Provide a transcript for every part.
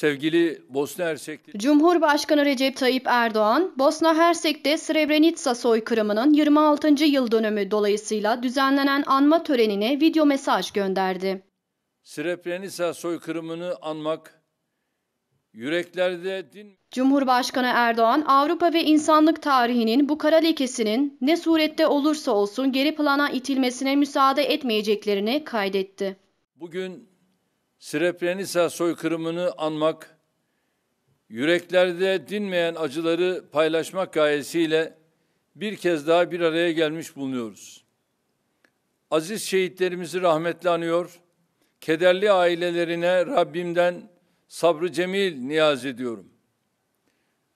Sevgili Bosna Hersek'te Cumhurbaşkanı Recep Tayyip Erdoğan, Bosna Hersek'te Srebrenica soykırımının 26. yıl dönümü dolayısıyla düzenlenen anma törenine video mesaj gönderdi. Srebrenica soykırımını anmak yüreklerde din Cumhurbaşkanı Erdoğan, Avrupa ve insanlık tarihinin bu kara lekesinin ne surette olursa olsun geri plana itilmesine müsaade etmeyeceklerini kaydetti. Bugün Srebrenica soykırımını anmak, yüreklerde dinmeyen acıları paylaşmak gayesiyle bir kez daha bir araya gelmiş bulunuyoruz. Aziz şehitlerimizi rahmetle anıyor, kederli ailelerine Rabbimden sabrı cemil niyaz ediyorum.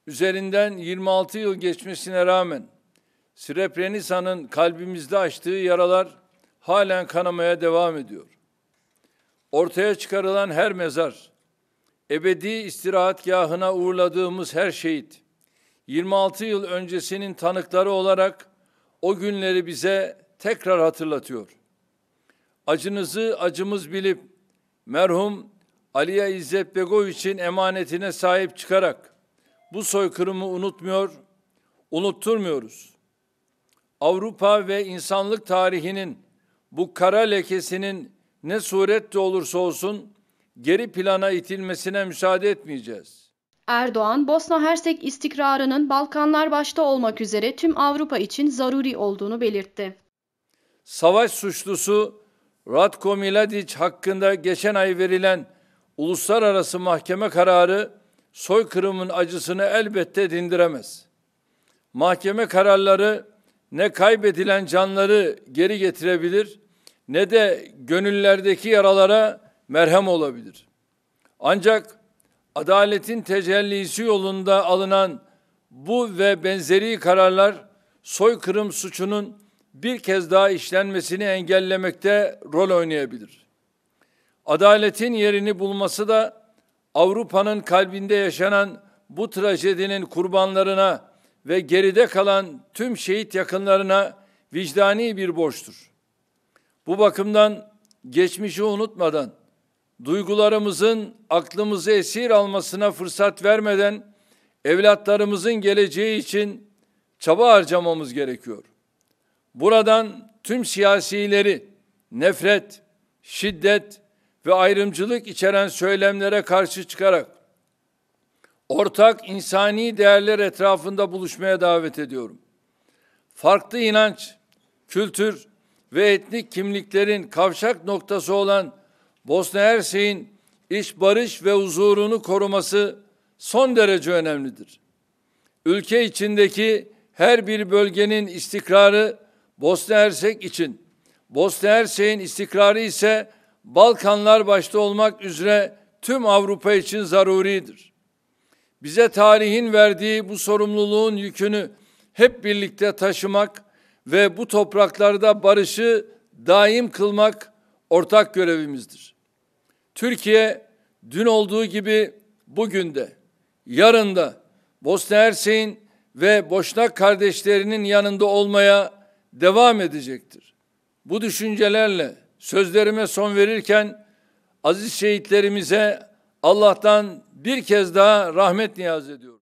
Üzerinden 26 yıl geçmesine rağmen Srebrenica'nın kalbimizde açtığı yaralar halen kanamaya devam ediyor ortaya çıkarılan her mezar, ebedi istirahatgahına uğurladığımız her şehit, 26 yıl öncesinin tanıkları olarak o günleri bize tekrar hatırlatıyor. Acınızı acımız bilip merhum Aliye İzzet Begoviç'in emanetine sahip çıkarak bu soykırımı unutmuyor, unutturmuyoruz. Avrupa ve insanlık tarihinin bu kara lekesinin ne surette olursa olsun geri plana itilmesine müsaade etmeyeceğiz. Erdoğan, Bosna Hersek istikrarının Balkanlar başta olmak üzere tüm Avrupa için zaruri olduğunu belirtti. Savaş suçlusu Ratko Miladic hakkında geçen ay verilen uluslararası mahkeme kararı soykırımın acısını elbette dindiremez. Mahkeme kararları ne kaybedilen canları geri getirebilir ne de gönüllerdeki yaralara merhem olabilir. Ancak adaletin tecellisi yolunda alınan bu ve benzeri kararlar soykırım suçunun bir kez daha işlenmesini engellemekte rol oynayabilir. Adaletin yerini bulması da Avrupa'nın kalbinde yaşanan bu trajedinin kurbanlarına ve geride kalan tüm şehit yakınlarına vicdani bir borçtur. Bu bakımdan geçmişi unutmadan, duygularımızın aklımızı esir almasına fırsat vermeden evlatlarımızın geleceği için çaba harcamamız gerekiyor. Buradan tüm siyasileri nefret, şiddet ve ayrımcılık içeren söylemlere karşı çıkarak ortak insani değerler etrafında buluşmaya davet ediyorum. Farklı inanç, kültür, ve etnik kimliklerin kavşak noktası olan Bosna Hersek'in iş barış ve huzurunu koruması son derece önemlidir. Ülke içindeki her bir bölgenin istikrarı Bosna Hersek için, Bosna Hersek'in istikrarı ise Balkanlar başta olmak üzere tüm Avrupa için zaruridir. Bize tarihin verdiği bu sorumluluğun yükünü hep birlikte taşımak ve bu topraklarda barışı daim kılmak ortak görevimizdir. Türkiye dün olduğu gibi bugün de, yarın da Bosna Hersek'in ve Boşnak kardeşlerinin yanında olmaya devam edecektir. Bu düşüncelerle sözlerime son verirken aziz şehitlerimize Allah'tan bir kez daha rahmet niyaz ediyorum.